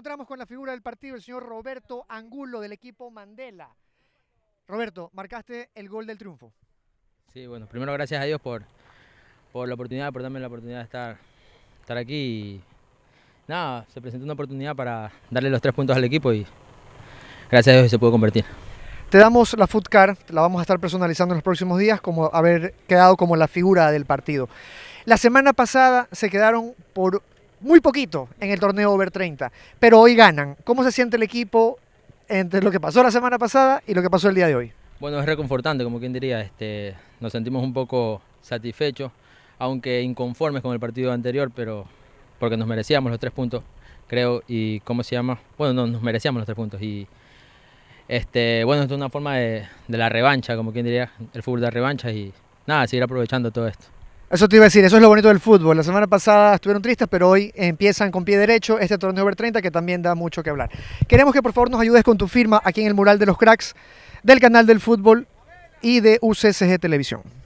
Encontramos con la figura del partido, el señor Roberto Angulo del equipo Mandela. Roberto, marcaste el gol del triunfo. Sí, bueno, primero gracias a Dios por, por la oportunidad, por darme la oportunidad de estar, estar aquí. nada, se presentó una oportunidad para darle los tres puntos al equipo y gracias a Dios se pudo convertir. Te damos la food car, la vamos a estar personalizando en los próximos días, como haber quedado como la figura del partido. La semana pasada se quedaron por muy poquito en el torneo over 30, pero hoy ganan. ¿Cómo se siente el equipo entre lo que pasó la semana pasada y lo que pasó el día de hoy? Bueno, es reconfortante, como quien diría, este, nos sentimos un poco satisfechos, aunque inconformes con el partido anterior, pero porque nos merecíamos los tres puntos, creo, y ¿cómo se llama? Bueno, no, nos merecíamos los tres puntos y este, bueno, es una forma de, la revancha, como quien diría, el fútbol de la revancha y nada, seguir aprovechando todo esto. Eso te iba a decir, eso es lo bonito del fútbol. La semana pasada estuvieron tristes, pero hoy empiezan con pie derecho este torneo Over 30 que también da mucho que hablar. Queremos que por favor nos ayudes con tu firma aquí en el mural de los cracks del canal del fútbol y de UCSG Televisión.